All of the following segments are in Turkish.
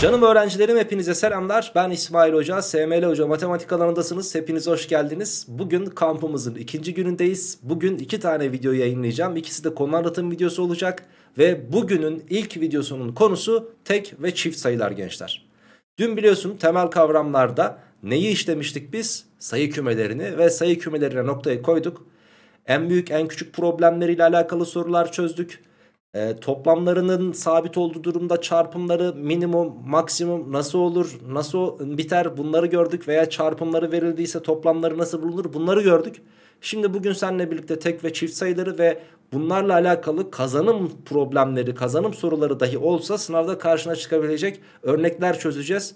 Canım öğrencilerim hepinize selamlar. Ben İsmail Hoca, SML Hoca matematik alanındasınız. Hepiniz hoş geldiniz. Bugün kampımızın ikinci günündeyiz. Bugün iki tane video yayınlayacağım. İkisi de konu anlatım videosu olacak. Ve bugünün ilk videosunun konusu tek ve çift sayılar gençler. Dün biliyorsun temel kavramlarda neyi işlemiştik biz? Sayı kümelerini ve sayı kümelerine noktayı koyduk. En büyük en küçük problemleriyle alakalı sorular çözdük. E, toplamlarının sabit olduğu durumda çarpımları minimum, maksimum nasıl olur, nasıl biter bunları gördük veya çarpımları verildiyse toplamları nasıl bulunur bunları gördük. Şimdi bugün seninle birlikte tek ve çift sayıları ve bunlarla alakalı kazanım problemleri, kazanım soruları dahi olsa sınavda karşına çıkabilecek örnekler çözeceğiz.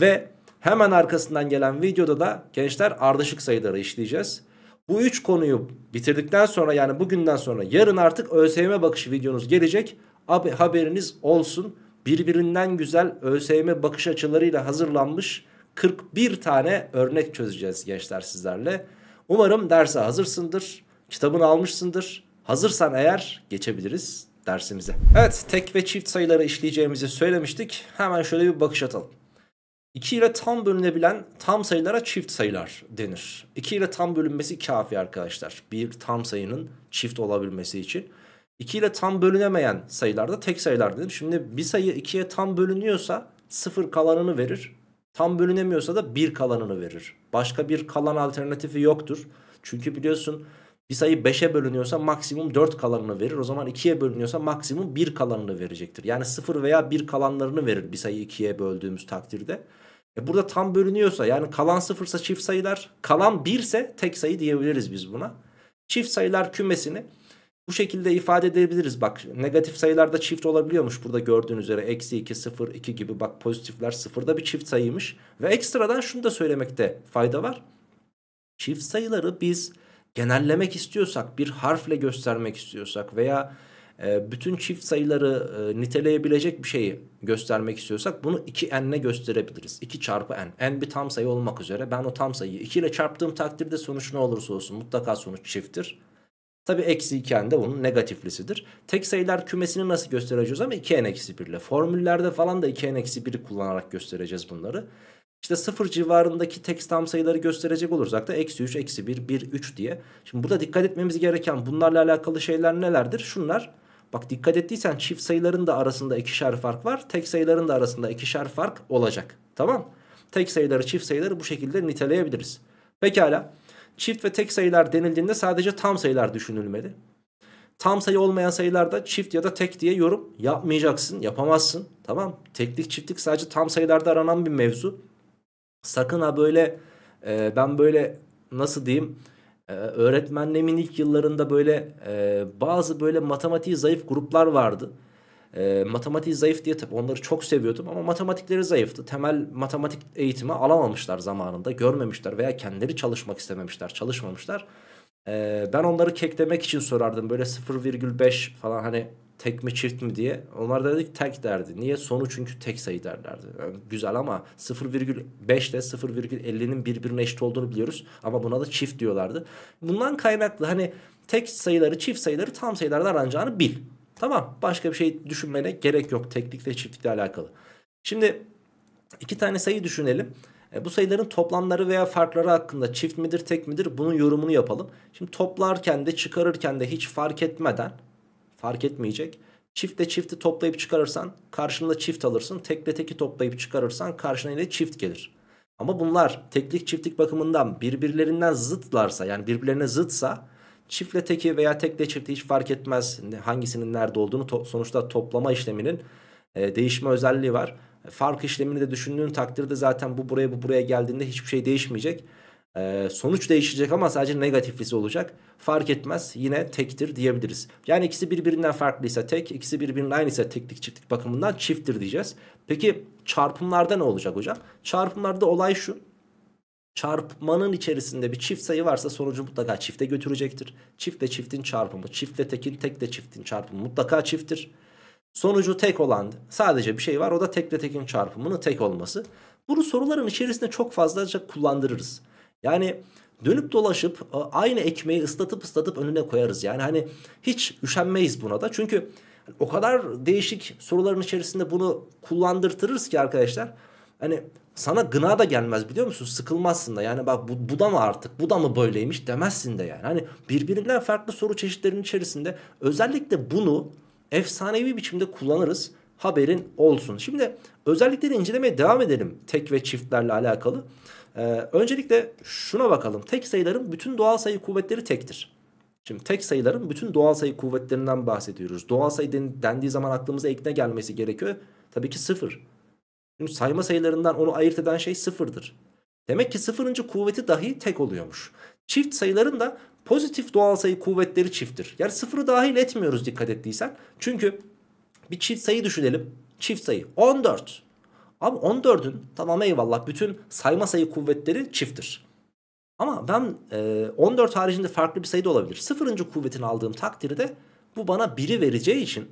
Ve hemen arkasından gelen videoda da gençler ardışık sayıları işleyeceğiz. Bu üç konuyu bitirdikten sonra yani bugünden sonra yarın artık ÖSYM bakışı videonuz gelecek. Abi haberiniz olsun. Birbirinden güzel ÖSYM bakış açılarıyla hazırlanmış 41 tane örnek çözeceğiz gençler sizlerle. Umarım derse hazırsındır. Kitabını almışsındır. Hazırsan eğer geçebiliriz dersimize. Evet tek ve çift sayıları işleyeceğimizi söylemiştik. Hemen şöyle bir bakış atalım. 2 ile tam bölünebilen tam sayılara çift sayılar denir. 2 ile tam bölünmesi kafi arkadaşlar. Bir tam sayının çift olabilmesi için. 2 ile tam bölünemeyen sayılarda tek sayılar denir. Şimdi bir sayı 2'ye tam bölünüyorsa 0 kalanını verir. Tam bölünemiyorsa da 1 kalanını verir. Başka bir kalan alternatifi yoktur. Çünkü biliyorsun bir sayı 5'e bölünüyorsa maksimum 4 kalanını verir. O zaman 2'ye bölünüyorsa maksimum 1 kalanını verecektir. Yani 0 veya 1 kalanlarını verir bir sayı 2'ye böldüğümüz takdirde. E burada tam bölünüyorsa yani kalan sıfırsa çift sayılar kalan birse tek sayı diyebiliriz biz buna. Çift sayılar kümesini bu şekilde ifade edebiliriz. Bak negatif sayılarda çift olabiliyormuş burada gördüğün üzere. Eksi 2, 0, 2 gibi bak pozitifler sıfırda bir çift sayıymış. Ve ekstradan şunu da söylemekte fayda var. Çift sayıları biz genellemek istiyorsak bir harfle göstermek istiyorsak veya ee, bütün çift sayıları e, niteleyebilecek bir şeyi göstermek istiyorsak bunu 2n'le gösterebiliriz. 2 çarpı n. n bir tam sayı olmak üzere ben o tam sayıyı 2 ile çarptığım takdirde sonuç ne olursa olsun mutlaka sonuç çifttir. Tabi eksi 2n de bunun negatiflisidir. Tek sayılar kümesini nasıl göstereceğiz ama 2n-1 ile. Formüllerde falan da 2n-1 kullanarak göstereceğiz bunları. İşte sıfır civarındaki tek tam sayıları gösterecek olursak da eksi 3, eksi 1, 1, 3 diye. Şimdi burada dikkat etmemiz gereken bunlarla alakalı şeyler nelerdir? Şunlar Bak dikkat ettiysen çift sayıların da arasında ikişer fark var. Tek sayıların da arasında ikişer fark olacak. Tamam. Tek sayıları çift sayıları bu şekilde niteleyebiliriz. Pekala. Çift ve tek sayılar denildiğinde sadece tam sayılar düşünülmeli. Tam sayı olmayan sayılarda çift ya da tek diye yorum yapmayacaksın, yapamazsın. Tamam. Teklik çiftlik sadece tam sayılarda aranan bir mevzu. Sakın ha böyle e, ben böyle nasıl diyeyim ee, öğretmenliğimin ilk yıllarında böyle e, bazı böyle matematiği zayıf gruplar vardı. E, matematiği zayıf diye tabii onları çok seviyordum ama matematikleri zayıftı. Temel matematik eğitimi alamamışlar zamanında, görmemişler veya kendileri çalışmak istememişler, çalışmamışlar. Ee, ben onları keklemek için sorardım. Böyle 0,5 falan hani tek mi çift mi diye. Onlar da dedik tek derdi. Niye? Sonu çünkü tek sayı derlerdi. Yani ee, güzel ama 0,5 ile 0,50'nin birbirine eşit olduğunu biliyoruz. Ama buna da çift diyorlardı. Bundan kaynaklı hani tek sayıları çift sayıları tam sayılardan aranacağını bil. Tamam başka bir şey düşünmene gerek yok teklikle çiftlikle alakalı. Şimdi iki tane sayı düşünelim. E, bu sayıların toplamları veya farkları hakkında çift midir tek midir bunun yorumunu yapalım. Şimdi toplarken de çıkarırken de hiç fark etmeden fark etmeyecek. Çiftle çifti toplayıp çıkarırsan karşında çift alırsın. Tekle teki toplayıp çıkarırsan karşına yine çift gelir. Ama bunlar teklik çiftlik bakımından birbirlerinden zıtlarsa yani birbirlerine zıtsa çiftle teki veya tekle çifti hiç fark etmez hangisinin nerede olduğunu to sonuçta toplama işleminin e, değişme özelliği var. Fark işlemini de düşündüğün takdirde zaten bu buraya bu buraya geldiğinde hiçbir şey değişmeyecek. Ee, sonuç değişecek ama sadece negatiflisi olacak. Fark etmez yine tektir diyebiliriz. Yani ikisi birbirinden farklıysa tek, ikisi birbirinin aynıysa teklik çiftlik bakımından çifttir diyeceğiz. Peki çarpımlarda ne olacak hocam? Çarpımlarda olay şu. Çarpmanın içerisinde bir çift sayı varsa sonucu mutlaka çifte götürecektir. Çiftle çiftin çarpımı, çiftle tekin, tekle çiftin çarpımı mutlaka çifttir. Sonucu tek olan sadece bir şey var o da tekle tekin çarpımının tek olması. Bunu soruların içerisinde çok fazlaca kullandırırız. Yani dönüp dolaşıp e, aynı ekmeği ıslatıp ıslatıp önüne koyarız. Yani hani hiç üşenmeyiz buna da. Çünkü o kadar değişik soruların içerisinde bunu kullandırtırız ki arkadaşlar. Hani sana gına da gelmez biliyor musun? Sıkılmazsın da yani bak bu, bu da mı artık bu da mı böyleymiş demezsin de yani. Hani birbirinden farklı soru çeşitlerinin içerisinde özellikle bunu efsanevi biçimde kullanırız. Haberin olsun. Şimdi özellikleri incelemeye devam edelim tek ve çiftlerle alakalı. Ee, öncelikle şuna bakalım. Tek sayıların bütün doğal sayı kuvvetleri tektir. Şimdi tek sayıların bütün doğal sayı kuvvetlerinden bahsediyoruz. Doğal sayı dendiği zaman aklımıza ilk ne gelmesi gerekiyor? Tabii ki sıfır. Çünkü sayma sayılarından onu ayırt eden şey sıfırdır. Demek ki sıfırıncı kuvveti dahi tek oluyormuş. Çift sayıların da pozitif doğal sayı kuvvetleri çifttir. Yani sıfırı dahil etmiyoruz dikkat ettiysen. Çünkü bir çift sayı düşünelim. Çift sayı 14. Abi 14'ün tamam eyvallah bütün sayma sayı kuvvetleri çifttir. Ama ben e, 14 haricinde farklı bir sayı da olabilir. Sıfırıncı kuvvetini aldığım takdirde bu bana 1'i vereceği için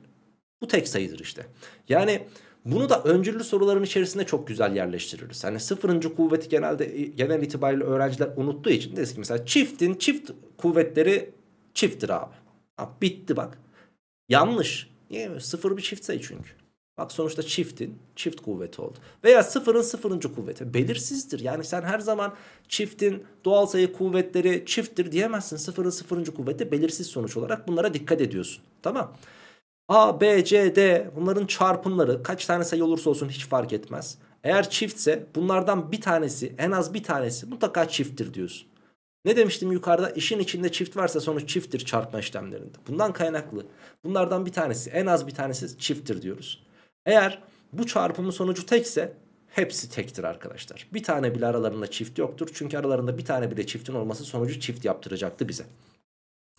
bu tek sayıdır işte. Yani bunu da öncüllü soruların içerisinde çok güzel yerleştiririz. Hani sıfırıncı kuvveti genelde genel itibariyle öğrenciler unuttuğu için deriz ki mesela çiftin çift kuvvetleri çifttir abi. abi bitti bak. Yanlış. Niye? Sıfır bir çift sayı çünkü. Bak sonuçta çiftin çift kuvveti oldu. Veya sıfırın sıfırıncı kuvveti. Belirsizdir. Yani sen her zaman çiftin doğal sayı kuvvetleri çifttir diyemezsin. Sıfırın sıfırıncı kuvveti belirsiz sonuç olarak bunlara dikkat ediyorsun. Tamam. A, B, C, D bunların çarpımları kaç tane sayı olursa olsun hiç fark etmez. Eğer çiftse bunlardan bir tanesi en az bir tanesi mutlaka çifttir diyorsun. Ne demiştim yukarıda işin içinde çift varsa sonuç çifttir çarpma işlemlerinde. Bundan kaynaklı bunlardan bir tanesi en az bir tanesi çifttir diyoruz. Eğer bu çarpımın sonucu tekse hepsi tektir arkadaşlar. Bir tane bile aralarında çift yoktur. Çünkü aralarında bir tane bile çiftin olması sonucu çift yaptıracaktı bize.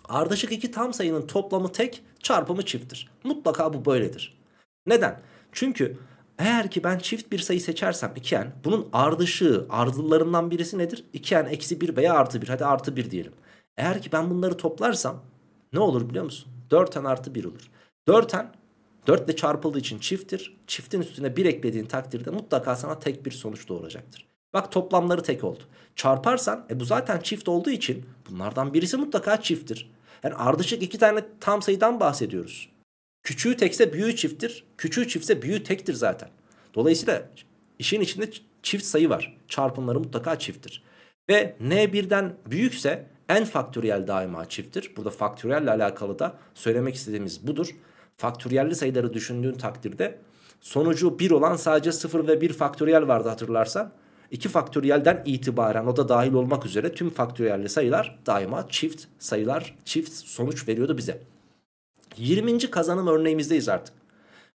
Ardışık iki tam sayının toplamı tek çarpımı çifttir. Mutlaka bu böyledir. Neden? Çünkü eğer ki ben çift bir sayı seçersem 2n bunun ardışığı ardıllarından birisi nedir? 2n eksi 1 veya artı 1 hadi artı 1 diyelim. Eğer ki ben bunları toplarsam ne olur biliyor musun? 4n artı 1 olur. 4n 4 ile çarpıldığı için çifttir. Çiftin üstüne 1 eklediğin takdirde mutlaka sana tek bir sonuç doğuracaktır. Bak toplamları tek oldu. Çarparsan e bu zaten çift olduğu için bunlardan birisi mutlaka çifttir. Yani ardışık iki tane tam sayıdan bahsediyoruz. Küçüğü tekse büyüğü çifttir. Küçüğü çiftse büyüğü tektir zaten. Dolayısıyla işin içinde çift sayı var. Çarpımları mutlaka çifttir. Ve n birden büyükse n faktöriyel daima çifttir. Burada faktöriyelle alakalı da söylemek istediğimiz budur. Faktöriyelli sayıları düşündüğün takdirde sonucu 1 olan sadece 0 ve 1 faktöriyel vardı hatırlarsan. 2 faktöriyelden itibaren o da dahil olmak üzere tüm faktöriyelli sayılar daima çift sayılar çift sonuç veriyordu bize. 20. kazanım örneğimizdeyiz artık.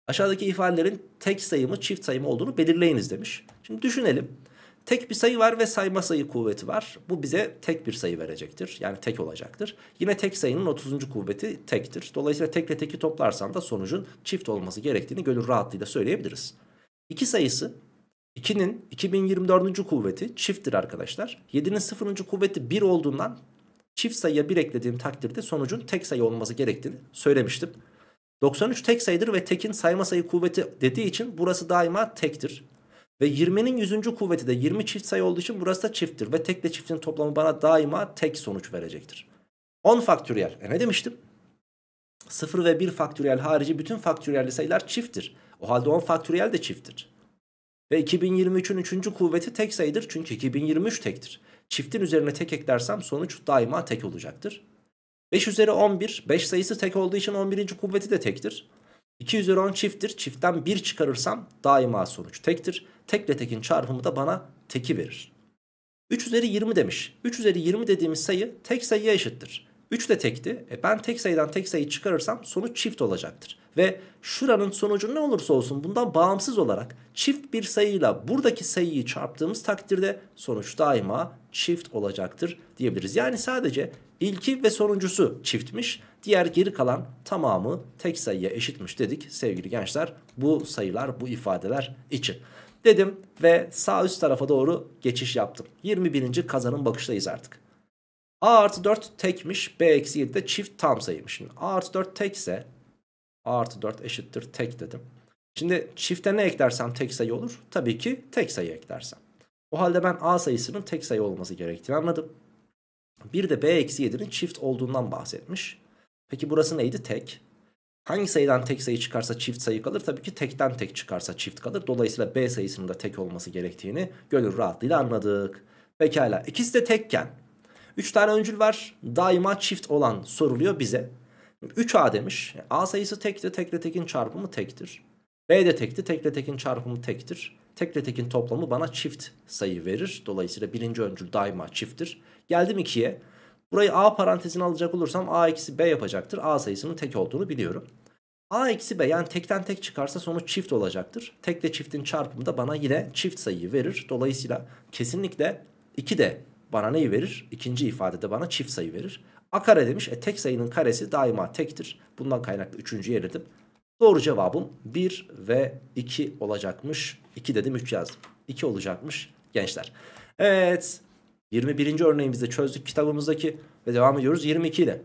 Aşağıdaki ifadelerin tek sayımı çift sayımı olduğunu belirleyiniz demiş. Şimdi düşünelim. Tek bir sayı var ve sayma sayı kuvveti var. Bu bize tek bir sayı verecektir. Yani tek olacaktır. Yine tek sayının 30. kuvveti tektir. Dolayısıyla tekle teki toplarsan da sonucun çift olması gerektiğini gönül rahatlığıyla söyleyebiliriz. İki sayısı 2'nin 2024. kuvveti çifttir arkadaşlar. 7'nin 0. kuvveti 1 olduğundan çift sayıya 1 eklediğim takdirde sonucun tek sayı olması gerektiğini söylemiştim. 93 tek sayıdır ve tekin sayma sayı kuvveti dediği için burası daima tektir. Ve 20'nin 100. kuvveti de 20 çift sayı olduğu için burası da çifttir. Ve tekle çiftin toplamı bana daima tek sonuç verecektir. 10 faktöriyel. E ne demiştim? 0 ve 1 faktöriyel harici bütün faktöriyelli sayılar çifttir. O halde 10 faktöriyel de çifttir. Ve 2023'ün 3. kuvveti tek sayıdır çünkü 2023 tektir. Çiftin üzerine tek eklersem sonuç daima tek olacaktır. 5 üzeri 11, 5 sayısı tek olduğu için 11. kuvveti de tektir. 2 üzeri 10 çifttir. Çiftten 1 çıkarırsam daima sonuç tektir. Tekle tekin çarpımı da bana teki verir. 3 üzeri 20 demiş. 3 üzeri 20 dediğimiz sayı tek sayıya eşittir. 3 de tekti. E ben tek sayıdan tek sayı çıkarırsam sonuç çift olacaktır. Ve şuranın sonucu ne olursa olsun bundan bağımsız olarak çift bir sayıyla buradaki sayıyı çarptığımız takdirde sonuç daima çift olacaktır diyebiliriz. Yani sadece ilki ve sonuncusu çiftmiş. Diğer geri kalan tamamı tek sayıya eşitmiş dedik sevgili gençler. Bu sayılar bu ifadeler için dedim ve sağ üst tarafa doğru geçiş yaptım. 21. kazanın bakıştayız artık. A artı 4 tekmiş. B eksi 7 de çift tam sayıymış. Şimdi A artı 4 tekse A artı 4 eşittir tek dedim. Şimdi çifte ne eklersem tek sayı olur. Tabii ki tek sayı eklersem. O halde ben A sayısının tek sayı olması gerektiğini anladım. Bir de B eksi 7'nin çift olduğundan bahsetmiş. Peki burası neydi? Tek. Hangi sayıdan tek sayı çıkarsa çift sayı kalır? Tabii ki tekten tek çıkarsa çift kalır. Dolayısıyla B sayısının da tek olması gerektiğini gönül rahatlığıyla anladık. Pekala ikisi de tekken 3 tane öncül var. Daima çift olan soruluyor bize. 3A demiş. A sayısı tekti. Tekle tekin çarpımı tektir. B de tekti. Tekle tekin çarpımı tektir. Tekle tekin toplamı bana çift sayı verir. Dolayısıyla birinci öncül daima çifttir. Geldim 2'ye. Burayı A parantezine alacak olursam A eksi B yapacaktır. A sayısının tek olduğunu biliyorum. A eksi B yani tekten tek çıkarsa sonuç çift olacaktır. Tekle çiftin çarpımı da bana yine çift sayıyı verir. Dolayısıyla kesinlikle 2 de bana neyi verir? İkinci ifadede bana çift sayı verir. A kare demiş. E tek sayının karesi daima tektir. Bundan kaynaklı üçüncü eledim. Doğru cevabım 1 ve 2 olacakmış. 2 dedim 3 yazdım. 2 olacakmış gençler. Evet 21. örneğimizde çözdük kitabımızdaki ve devam ediyoruz 22 ile.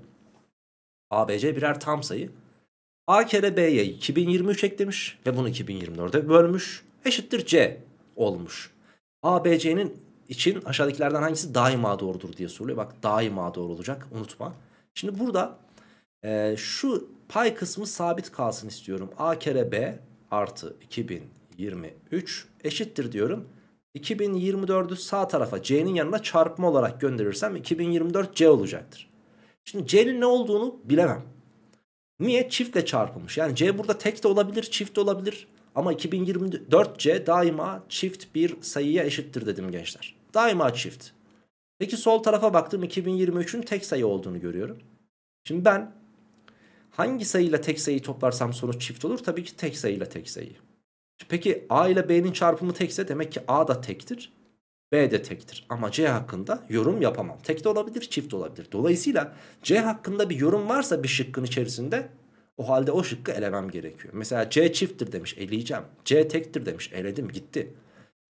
ABC birer tam sayı. A kere B'ye 2023 eklemiş ve bunu 2024'e bölmüş. Eşittir C olmuş. ABC'nin için aşağıdakilerden hangisi daima doğrudur diye soruluyor. Bak daima doğru olacak unutma. Şimdi burada e, şu pay kısmı sabit kalsın istiyorum. A kere B artı 2023 eşittir diyorum. 2024'ü sağ tarafa C'nin yanına çarpma olarak gönderirsem 2024 C olacaktır. Şimdi C'nin ne olduğunu bilemem. Niye? Çiftle çarpılmış. Yani C burada tek de olabilir, çift de olabilir. Ama 2024C daima çift bir sayıya eşittir dedim gençler. Daima çift. Peki sol tarafa baktım 2023'ün tek sayı olduğunu görüyorum. Şimdi ben hangi sayıyla tek sayıyı toplarsam sonuç çift olur? Tabii ki tek sayıyla tek sayı. Peki A ile B'nin çarpımı tekse demek ki A da tektir. B de tektir. Ama C hakkında yorum yapamam. Tek de olabilir, çift de olabilir. Dolayısıyla C hakkında bir yorum varsa bir şıkkın içerisinde o halde o şıkkı elemem gerekiyor. Mesela C çifttir demiş eleyeceğim. C tektir demiş eledim gitti.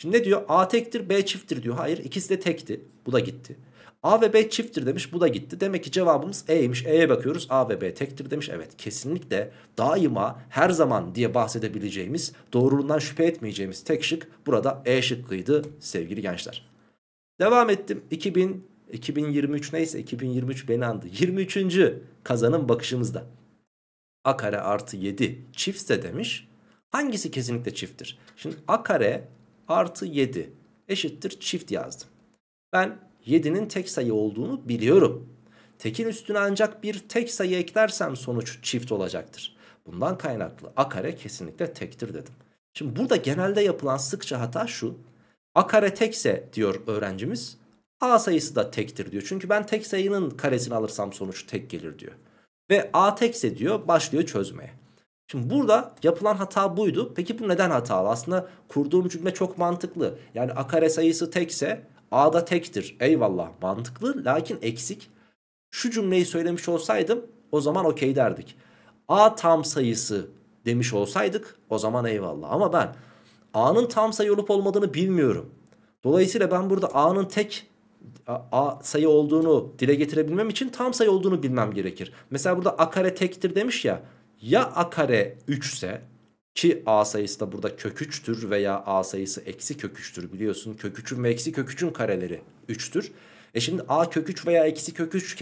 Şimdi ne diyor? A tektir B çifttir diyor. Hayır ikisi de tekti. Bu da gitti. A ve B çifttir demiş bu da gitti. Demek ki cevabımız E'ymiş. E'ye bakıyoruz A ve B tektir demiş. Evet kesinlikle daima her zaman diye bahsedebileceğimiz doğruluğundan şüphe etmeyeceğimiz tek şık burada E şıkkıydı sevgili gençler. Devam ettim. 2000, 2023 neyse 2023 beni andı. 23. kazanım bakışımızda. A kare artı 7 çiftse demiş. Hangisi kesinlikle çifttir? Şimdi A kare artı 7 eşittir çift yazdım. Ben 7'nin tek sayı olduğunu biliyorum. Tekin üstüne ancak bir tek sayı eklersem sonuç çift olacaktır. Bundan kaynaklı a kare kesinlikle tektir dedim. Şimdi burada genelde yapılan sıkça hata şu. A kare tekse diyor öğrencimiz. A sayısı da tektir diyor. Çünkü ben tek sayının karesini alırsam sonuç tek gelir diyor. Ve A tekse diyor başlıyor çözmeye. Şimdi burada yapılan hata buydu. Peki bu neden hatalı? Aslında kurduğum cümle çok mantıklı. Yani a kare sayısı tekse a da tektir. Eyvallah mantıklı lakin eksik. Şu cümleyi söylemiş olsaydım o zaman okey derdik. A tam sayısı demiş olsaydık o zaman eyvallah. Ama ben A'nın tam sayı olup olmadığını bilmiyorum. Dolayısıyla ben burada A'nın tek A sayı olduğunu dile getirebilmem için tam sayı olduğunu bilmem gerekir. Mesela burada A kare tektir demiş ya ya a kare 3 ise ki a sayısı da burada kök 3'tür veya a sayısı eksi kök 3'tür biliyorsun. Kök 3'ün ve eksi kök 3'ün kareleri 3'tür. E şimdi a kök 3 veya eksi kök 3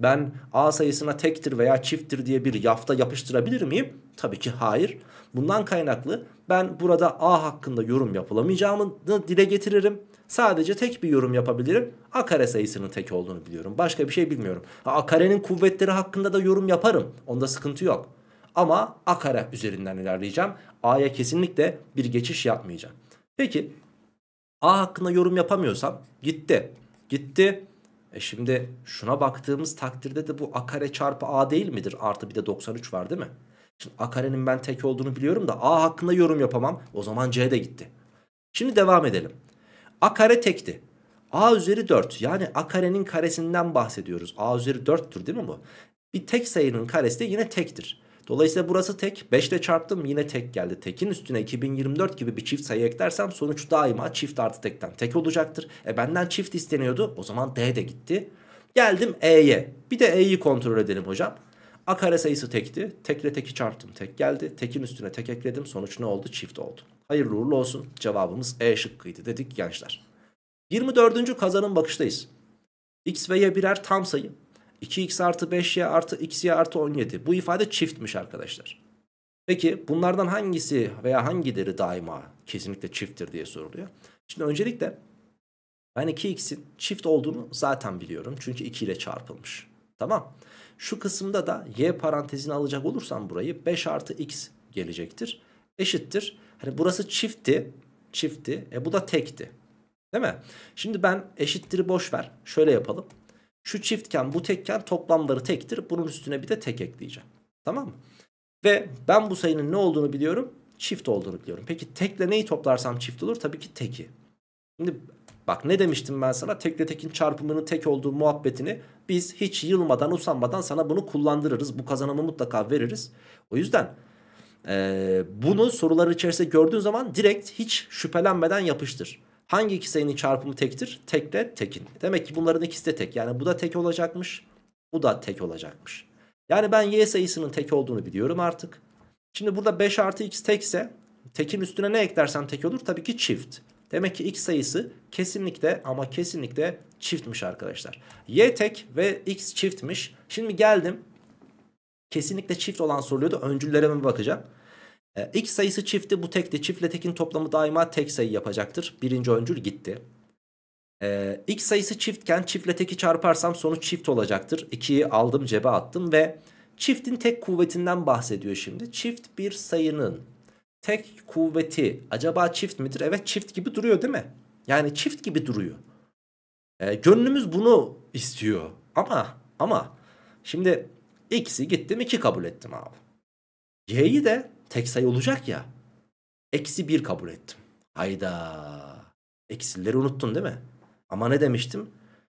ben a sayısına tektir veya çifttir diye bir yafta yapıştırabilir miyim? Tabii ki hayır. Bundan kaynaklı ben burada a hakkında yorum yapılamayacağımını dile getiririm. Sadece tek bir yorum yapabilirim. A kare sayısının tek olduğunu biliyorum. Başka bir şey bilmiyorum. A karenin kuvvetleri hakkında da yorum yaparım. Onda sıkıntı yok ama A kare üzerinden ilerleyeceğim. A'ya kesinlikle bir geçiş yapmayacağım. Peki A hakkında yorum yapamıyorsam gitti. Gitti. E şimdi şuna baktığımız takdirde de bu A kare çarpı A değil midir? Artı bir de 93 var değil mi? Şimdi A karenin ben tek olduğunu biliyorum da A hakkında yorum yapamam. O zaman C de gitti. Şimdi devam edelim. A kare tekti. A üzeri 4 yani A karenin karesinden bahsediyoruz. A üzeri 4'tür değil mi bu? Bir tek sayının karesi de yine tektir. Dolayısıyla burası tek. 5 ile çarptım yine tek geldi. Tekin üstüne 2024 gibi bir çift sayı eklersem sonuç daima çift artı tekten tek olacaktır. E benden çift isteniyordu. O zaman D de gitti. Geldim E'ye. Bir de E'yi kontrol edelim hocam. A kare sayısı tekti. Tekle teki çarptım. Tek geldi. Tekin üstüne tek ekledim. Sonuç ne oldu? Çift oldu. Hayırlı uğurlu olsun. Cevabımız E şıkkıydı dedik gençler. 24. kazanın bakıştayız. X ve Y birer tam sayı. 2x artı 5y artı xy artı 17. Bu ifade çiftmiş arkadaşlar. Peki bunlardan hangisi veya hangileri daima kesinlikle çifttir diye soruluyor. Şimdi öncelikle ben 2x'in çift olduğunu zaten biliyorum. Çünkü 2 ile çarpılmış. Tamam. Şu kısımda da y parantezini alacak olursam burayı 5 artı x gelecektir. Eşittir. Hani burası çiftti. Çiftti. E bu da tekti. Değil mi? Şimdi ben eşittir'i boş ver. Şöyle yapalım. Şu çiftken bu tekken toplamları tektir. Bunun üstüne bir de tek ekleyeceğim. Tamam mı? Ve ben bu sayının ne olduğunu biliyorum. Çift olduğunu biliyorum. Peki tekle neyi toplarsam çift olur? Tabii ki teki. Şimdi bak ne demiştim ben sana? Tekle tekin çarpımının tek olduğu muhabbetini biz hiç yılmadan usanmadan sana bunu kullandırırız. Bu kazanımı mutlaka veririz. O yüzden ee, bunu sorular içerisinde gördüğün zaman direkt hiç şüphelenmeden yapıştır. Hangi iki sayının çarpımı tektir? Tekle tekin. Demek ki bunların ikisi de tek. Yani bu da tek olacakmış. Bu da tek olacakmış. Yani ben y sayısının tek olduğunu biliyorum artık. Şimdi burada 5 artı x tekse tekin üstüne ne eklersen tek olur? Tabii ki çift. Demek ki x sayısı kesinlikle ama kesinlikle çiftmiş arkadaşlar. Y tek ve x çiftmiş. Şimdi geldim. Kesinlikle çift olan soruluyordu. mi bakacağım. E, ee, x sayısı çifti bu tekti. Çiftle tekin toplamı daima tek sayı yapacaktır. Birinci öncül gitti. E, ee, x sayısı çiftken çiftle teki çarparsam sonuç çift olacaktır. 2'yi aldım cebe attım ve çiftin tek kuvvetinden bahsediyor şimdi. Çift bir sayının tek kuvveti acaba çift midir? Evet çift gibi duruyor değil mi? Yani çift gibi duruyor. E, gönlümüz bunu istiyor. Ama ama şimdi x'i gittim 2 kabul ettim abi. Y'yi de tek sayı olacak ya. Eksi 1 kabul ettim. Hayda. Eksileri unuttun değil mi? Ama ne demiştim?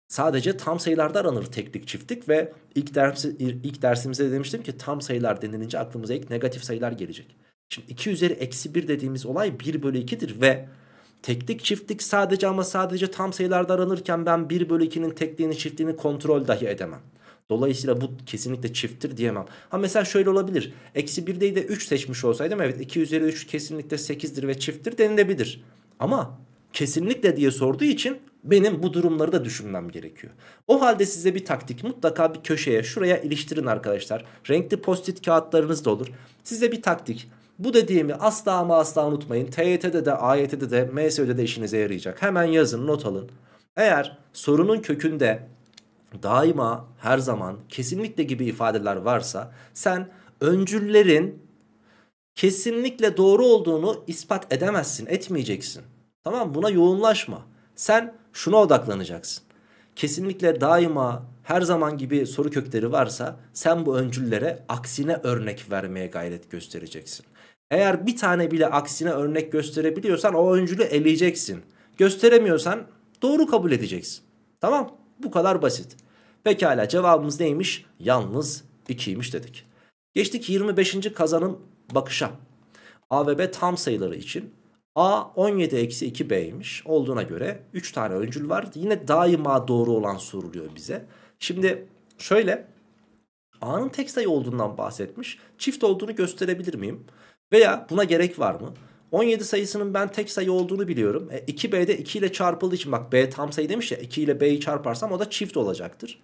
Sadece tam sayılarda aranır teklik çiftlik ve ilk, dersi, ilk dersimizde demiştim ki tam sayılar denilince aklımıza ilk negatif sayılar gelecek. Şimdi 2 üzeri eksi 1 dediğimiz olay 1 bölü 2'dir ve teklik çiftlik sadece ama sadece tam sayılarda aranırken ben 1 bölü 2'nin tekliğini çiftliğini kontrol dahi edemem. Dolayısıyla bu kesinlikle çifttir diyemem. Ha mesela şöyle olabilir. Eksi 1'deyi de 3 seçmiş olsaydım evet 2 üzeri 3 kesinlikle 8'dir ve çifttir denilebilir. Ama kesinlikle diye sorduğu için benim bu durumları da düşünmem gerekiyor. O halde size bir taktik mutlaka bir köşeye şuraya iliştirin arkadaşlar. Renkli postit kağıtlarınız da olur. Size bir taktik. Bu dediğimi asla ama asla unutmayın. TYT'de de AYT'de de MSÖ'de de işinize yarayacak. Hemen yazın not alın. Eğer sorunun kökünde daima her zaman kesinlikle gibi ifadeler varsa sen öncüllerin kesinlikle doğru olduğunu ispat edemezsin, etmeyeceksin. Tamam buna yoğunlaşma. Sen şuna odaklanacaksın. Kesinlikle daima her zaman gibi soru kökleri varsa sen bu öncüllere aksine örnek vermeye gayret göstereceksin. Eğer bir tane bile aksine örnek gösterebiliyorsan o öncülü eleyeceksin. Gösteremiyorsan doğru kabul edeceksin. Tamam bu kadar basit. Pekala cevabımız neymiş? Yalnız 2'ymiş dedik. Geçtik 25. kazanım bakışa. A ve B tam sayıları için A 17-2B'ymiş olduğuna göre 3 tane öncül var. Yine daima doğru olan soruluyor bize. Şimdi şöyle A'nın tek sayı olduğundan bahsetmiş. Çift olduğunu gösterebilir miyim? Veya buna gerek var mı? 17 sayısının ben tek sayı olduğunu biliyorum. E, 2B'de 2 ile çarpıldığı için bak B tam sayı demiş ya 2 ile B'yi çarparsam o da çift olacaktır.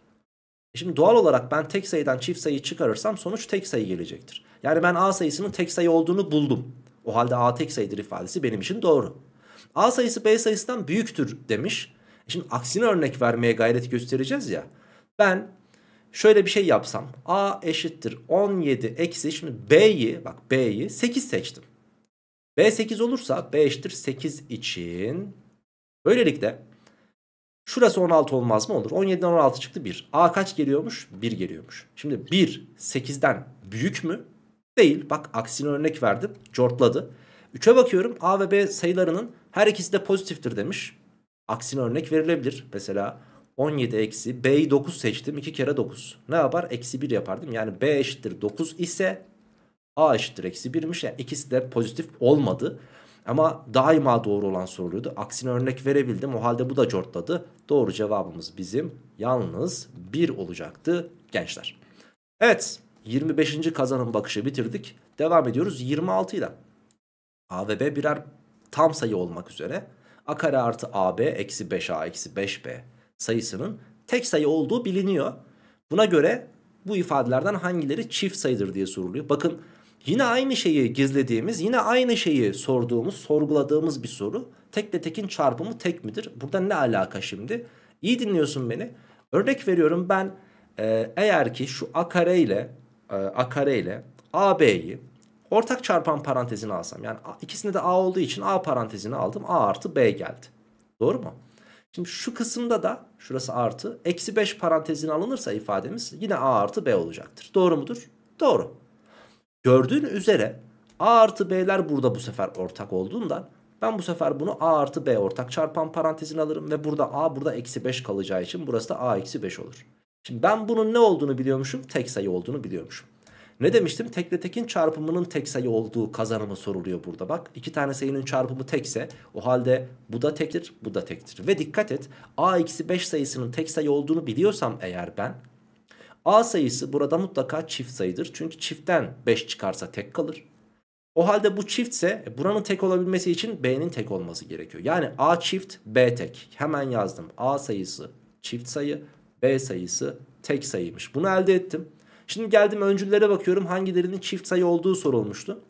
E şimdi doğal olarak ben tek sayıdan çift sayı çıkarırsam sonuç tek sayı gelecektir. Yani ben A sayısının tek sayı olduğunu buldum. O halde A tek sayıdır ifadesi benim için doğru. A sayısı B sayısından büyüktür demiş. E şimdi aksine örnek vermeye gayret göstereceğiz ya. Ben şöyle bir şey yapsam. A eşittir 17 eksi şimdi B'yi bak B'yi 8 seçtim. B 8 olursa B eşittir 8 için. Böylelikle şurası 16 olmaz mı olur? 17'den 16 çıktı 1. A kaç geliyormuş? 1 geliyormuş. Şimdi 1 8'den büyük mü? Değil. Bak aksine örnek verdim. Cortladı. 3'e bakıyorum. A ve B sayılarının her ikisi de pozitiftir demiş. Aksine örnek verilebilir. Mesela 17 eksi B'yi 9 seçtim. 2 kere 9. Ne yapar? Eksi 1 yapardım. Yani B eşittir 9 ise a eşittir eksi 1'miş. Yani ikisi de pozitif olmadı. Ama daima doğru olan soruluydu. Aksine örnek verebildim. O halde bu da cortladı. Doğru cevabımız bizim yalnız 1 olacaktı gençler. Evet 25. kazanım bakışı bitirdik. Devam ediyoruz 26 ile. A ve B birer tam sayı olmak üzere. A kare artı AB eksi 5A eksi 5B sayısının tek sayı olduğu biliniyor. Buna göre bu ifadelerden hangileri çift sayıdır diye soruluyor. Bakın Yine aynı şeyi gizlediğimiz, yine aynı şeyi sorduğumuz, sorguladığımız bir soru. Tekle tekin çarpımı tek midir? Burada ne alaka şimdi? İyi dinliyorsun beni. Örnek veriyorum ben e, eğer ki şu a kare ile e, a kare ile AB'yi ortak çarpan parantezini alsam. Yani ikisinde de A olduğu için A parantezini aldım. A artı B geldi. Doğru mu? Şimdi şu kısımda da şurası artı. Eksi 5 parantezini alınırsa ifademiz yine A artı B olacaktır. Doğru mudur? Doğru. Gördüğün üzere A artı B'ler burada bu sefer ortak olduğundan ben bu sefer bunu A artı B ortak çarpan parantezin alırım ve burada A burada eksi 5 kalacağı için burası da A eksi 5 olur. Şimdi ben bunun ne olduğunu biliyormuşum? Tek sayı olduğunu biliyormuşum. Ne demiştim? Tekle tekin çarpımının tek sayı olduğu kazanımı soruluyor burada bak. iki tane sayının çarpımı tekse o halde bu da tektir bu da tektir. Ve dikkat et A-5 sayısının tek sayı olduğunu biliyorsam eğer ben A sayısı burada mutlaka çift sayıdır. Çünkü çiftten 5 çıkarsa tek kalır. O halde bu çiftse e, buranın tek olabilmesi için B'nin tek olması gerekiyor. Yani A çift B tek. Hemen yazdım. A sayısı çift sayı B sayısı tek sayıymış. Bunu elde ettim. Şimdi geldim öncüllere bakıyorum hangilerinin çift sayı olduğu sorulmuştu.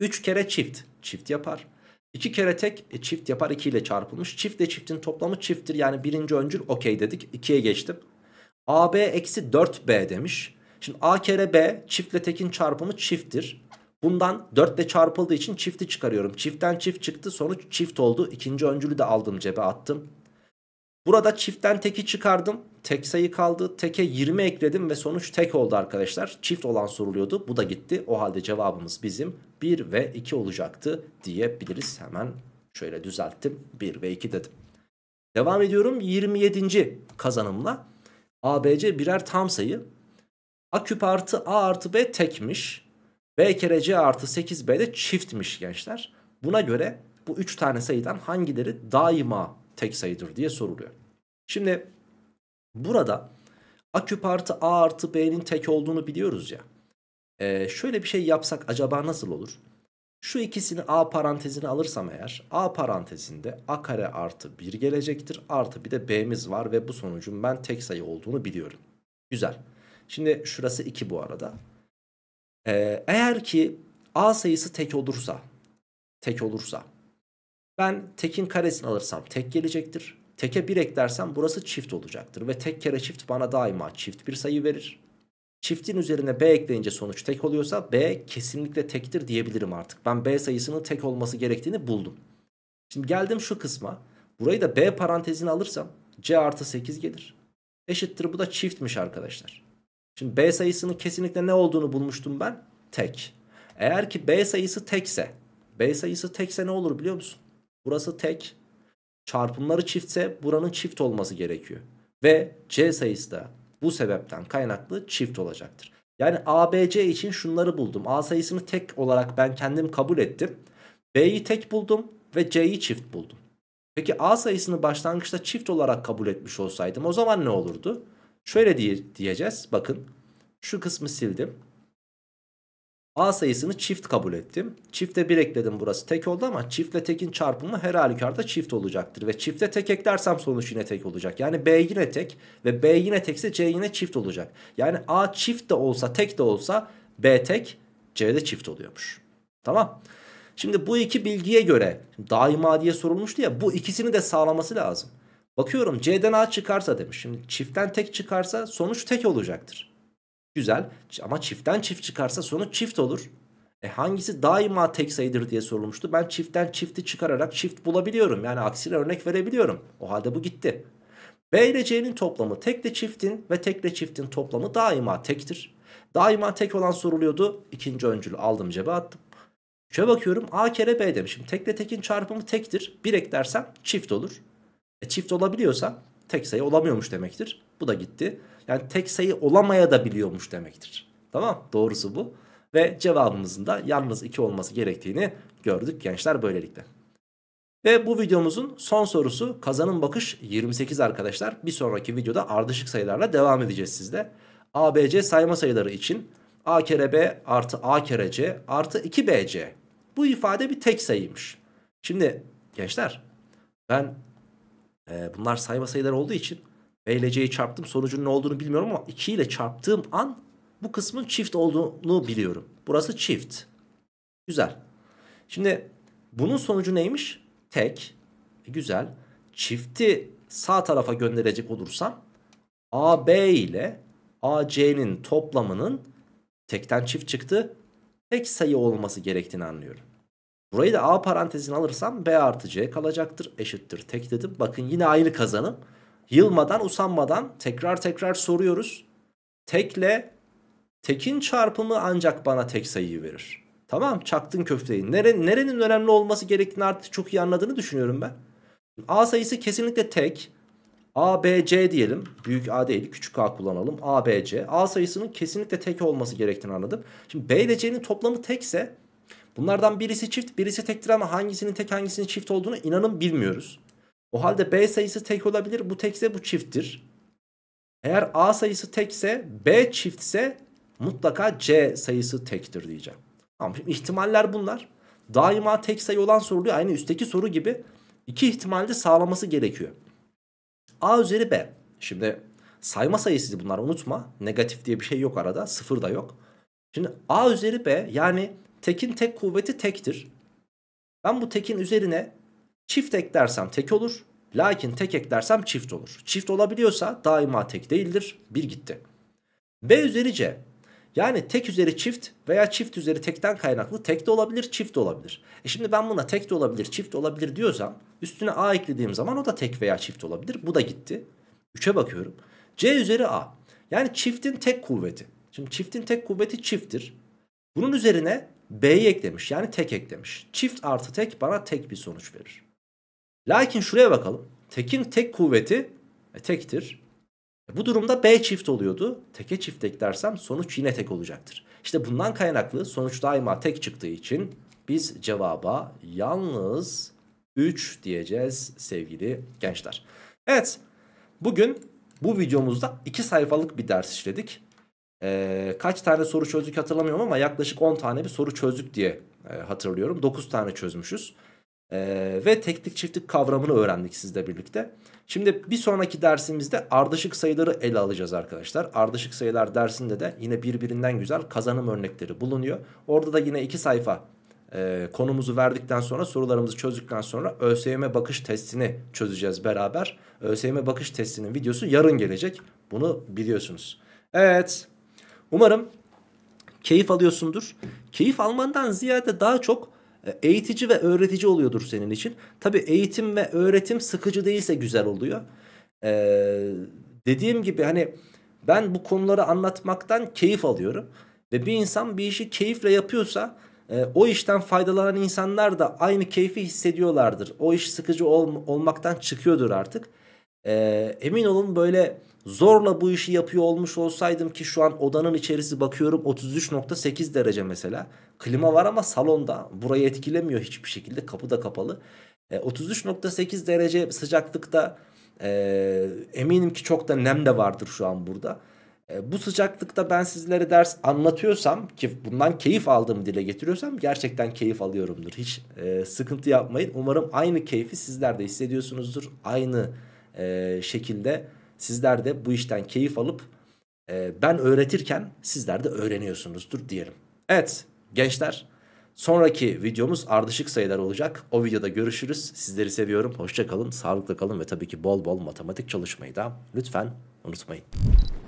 3 kere çift. Çift yapar. 2 kere tek e, çift yapar 2 ile çarpılmış. Çift de çiftin toplamı çifttir. Yani birinci öncül okey dedik. 2'ye geçtim. AB eksi 4B demiş. Şimdi A kere B çiftle tekin çarpımı çifttir. Bundan 4 ile çarpıldığı için çifti çıkarıyorum. Çiftten çift çıktı sonuç çift oldu. İkinci öncülü de aldım cebe attım. Burada çiftten teki çıkardım. Tek sayı kaldı. Teke 20 ekledim ve sonuç tek oldu arkadaşlar. Çift olan soruluyordu. Bu da gitti. O halde cevabımız bizim 1 ve 2 olacaktı diyebiliriz. Hemen şöyle düzelttim. 1 ve 2 dedim. Devam ediyorum 27. kazanımla. ABC birer tam sayı. A küp artı A artı B tekmiş. B kere C artı 8B de çiftmiş gençler. Buna göre bu 3 tane sayıdan hangileri daima tek sayıdır diye soruluyor. Şimdi burada A küp artı A artı B'nin tek olduğunu biliyoruz ya. Ee, şöyle bir şey yapsak acaba nasıl olur? Şu ikisini a parantezine alırsam eğer a parantezinde a kare artı 1 gelecektir. Artı bir de b'miz var ve bu sonucun ben tek sayı olduğunu biliyorum. Güzel. Şimdi şurası 2 bu arada. Ee, eğer ki a sayısı tek olursa tek olursa ben tekin karesini alırsam tek gelecektir. Teke 1 eklersem burası çift olacaktır ve tek kere çift bana daima çift bir sayı verir. Çiftin üzerine b ekleyince sonuç tek oluyorsa b kesinlikle tektir diyebilirim artık. Ben b sayısının tek olması gerektiğini buldum. Şimdi geldim şu kısma. Burayı da b parantezine alırsam c artı 8 gelir. Eşittir bu da çiftmiş arkadaşlar. Şimdi b sayısının kesinlikle ne olduğunu bulmuştum ben? Tek. Eğer ki b sayısı tekse b sayısı tekse ne olur biliyor musun? Burası tek. Çarpımları çiftse buranın çift olması gerekiyor. Ve c sayısı da bu sebepten kaynaklı çift olacaktır. Yani ABC için şunları buldum. A sayısını tek olarak ben kendim kabul ettim. B'yi tek buldum ve C'yi çift buldum. Peki A sayısını başlangıçta çift olarak kabul etmiş olsaydım o zaman ne olurdu? Şöyle diye, diyeceğiz. Bakın şu kısmı sildim. A sayısını çift kabul ettim. Çifte 1 ekledim burası tek oldu ama çiftle tekin çarpımı her halükarda çift olacaktır. Ve çifte tek eklersem sonuç yine tek olacak. Yani B yine tek ve B yine tekse C yine çift olacak. Yani A çift de olsa tek de olsa B tek C de çift oluyormuş. Tamam. Şimdi bu iki bilgiye göre daima diye sorulmuştu ya bu ikisini de sağlaması lazım. Bakıyorum C'den A çıkarsa demiş. Şimdi çiftten tek çıkarsa sonuç tek olacaktır. Güzel ama çiftten çift çıkarsa sonuç çift olur. E hangisi daima tek sayıdır diye sorulmuştu. Ben çiftten çifti çıkararak çift bulabiliyorum. Yani aksine örnek verebiliyorum. O halde bu gitti. B ile C'nin toplamı tekle çiftin ve tekle çiftin toplamı daima tektir. Daima tek olan soruluyordu. İkinci öncülü aldım cebe attım. Şöyle bakıyorum A kere B demişim. Tekle tekin çarpımı tektir. Bir eklersem çift olur. E çift olabiliyorsa tek sayı olamıyormuş demektir. Bu da gitti. Yani tek sayı olamaya da biliyormuş demektir. Tamam doğrusu bu. Ve cevabımızın da yalnız 2 olması gerektiğini gördük gençler böylelikle. Ve bu videomuzun son sorusu kazanın bakış 28 arkadaşlar. Bir sonraki videoda ardışık sayılarla devam edeceğiz sizde. ABC sayma sayıları için A kere B artı A kere C artı 2BC. Bu ifade bir tek sayıymış. Şimdi gençler ben e, bunlar sayma sayılar olduğu için ELC'yi çarptım sonucun ne olduğunu bilmiyorum ama 2 ile çarptığım an bu kısmın çift olduğunu biliyorum. Burası çift. Güzel. Şimdi bunun sonucu neymiş? Tek. E, güzel. Çifti sağ tarafa gönderecek olursam AB ile AC'nin toplamının tekten çift çıktı. Tek sayı olması gerektiğini anlıyorum. Burayı da A parantezin alırsam B artı C kalacaktır. Eşittir tek dedim. Bakın yine aynı kazanım. Yılmadan usanmadan tekrar tekrar soruyoruz. Tekle tekin çarpımı ancak bana tek sayıyı verir. Tamam çaktın köfteyi. Nere, nerenin önemli olması gerektiğini artık çok iyi anladığını düşünüyorum ben. A sayısı kesinlikle tek. A, B, C diyelim. Büyük A değil küçük A kullanalım. A, B, C. A sayısının kesinlikle tek olması gerektiğini anladım. Şimdi B ile C'nin toplamı tekse bunlardan birisi çift birisi tektir ama hangisinin tek hangisinin çift olduğunu inanın bilmiyoruz. O halde B sayısı tek olabilir. Bu tekse bu çifttir. Eğer A sayısı tekse B çiftse mutlaka C sayısı tektir diyeceğim. Tamam şimdi ihtimaller bunlar. Daima tek sayı olan soruluyor. Aynı üstteki soru gibi iki ihtimalde sağlaması gerekiyor. A üzeri B. Şimdi sayma sayısı bunlar unutma. Negatif diye bir şey yok arada. Sıfır da yok. Şimdi A üzeri B yani tekin tek kuvveti tektir. Ben bu tekin üzerine Çift eklersem tek olur. Lakin tek eklersem çift olur. Çift olabiliyorsa daima tek değildir. Bir gitti. B üzeri C. Yani tek üzeri çift veya çift üzeri tekten kaynaklı tek de olabilir çift de olabilir. E şimdi ben buna tek de olabilir çift de olabilir diyorsam üstüne A eklediğim zaman o da tek veya çift olabilir. Bu da gitti. 3'e bakıyorum. C üzeri A. Yani çiftin tek kuvveti. Şimdi çiftin tek kuvveti çifttir. Bunun üzerine B'yi eklemiş yani tek eklemiş. Çift artı tek bana tek bir sonuç verir. Lakin şuraya bakalım. Tekin tek kuvveti e, tektir. E, bu durumda B çift oluyordu. Teke çift eklersem sonuç yine tek olacaktır. İşte bundan kaynaklı sonuç daima tek çıktığı için biz cevaba yalnız 3 diyeceğiz sevgili gençler. Evet bugün bu videomuzda 2 sayfalık bir ders işledik. Ee, kaç tane soru çözdük hatırlamıyorum ama yaklaşık 10 tane bir soru çözdük diye e, hatırlıyorum. 9 tane çözmüşüz. Ee, ve teklik çiftlik kavramını öğrendik sizle birlikte. Şimdi bir sonraki dersimizde ardışık sayıları ele alacağız arkadaşlar. Ardışık sayılar dersinde de yine birbirinden güzel kazanım örnekleri bulunuyor. Orada da yine iki sayfa e, konumuzu verdikten sonra sorularımızı çözdükten sonra ÖSYM bakış testini çözeceğiz beraber. ÖSYM bakış testinin videosu yarın gelecek. Bunu biliyorsunuz. Evet umarım keyif alıyorsundur. Keyif almandan ziyade daha çok e, eğitici ve öğretici oluyordur senin için. Tabii eğitim ve öğretim sıkıcı değilse güzel oluyor. Ee, dediğim gibi hani ben bu konuları anlatmaktan keyif alıyorum. Ve bir insan bir işi keyifle yapıyorsa e, o işten faydalanan insanlar da aynı keyfi hissediyorlardır. O iş sıkıcı ol, olmaktan çıkıyordur artık. E, emin olun böyle Zorla bu işi yapıyor olmuş olsaydım ki şu an odanın içerisi bakıyorum 33.8 derece mesela. Klima var ama salonda burayı etkilemiyor hiçbir şekilde kapı da kapalı. E, 33.8 derece sıcaklıkta e, eminim ki çok da nem de vardır şu an burada. E, bu sıcaklıkta ben sizlere ders anlatıyorsam ki bundan keyif aldığımı dile getiriyorsam gerçekten keyif alıyorumdur. Hiç e, sıkıntı yapmayın. Umarım aynı keyfi sizler de hissediyorsunuzdur. Aynı e, şekilde Sizler de bu işten keyif alıp e, ben öğretirken sizler de öğreniyorsunuzdur diyelim. Evet gençler sonraki videomuz ardışık sayılar olacak. O videoda görüşürüz. Sizleri seviyorum. Hoşçakalın. Sağlıklı kalın ve tabii ki bol bol matematik çalışmayı da lütfen unutmayın.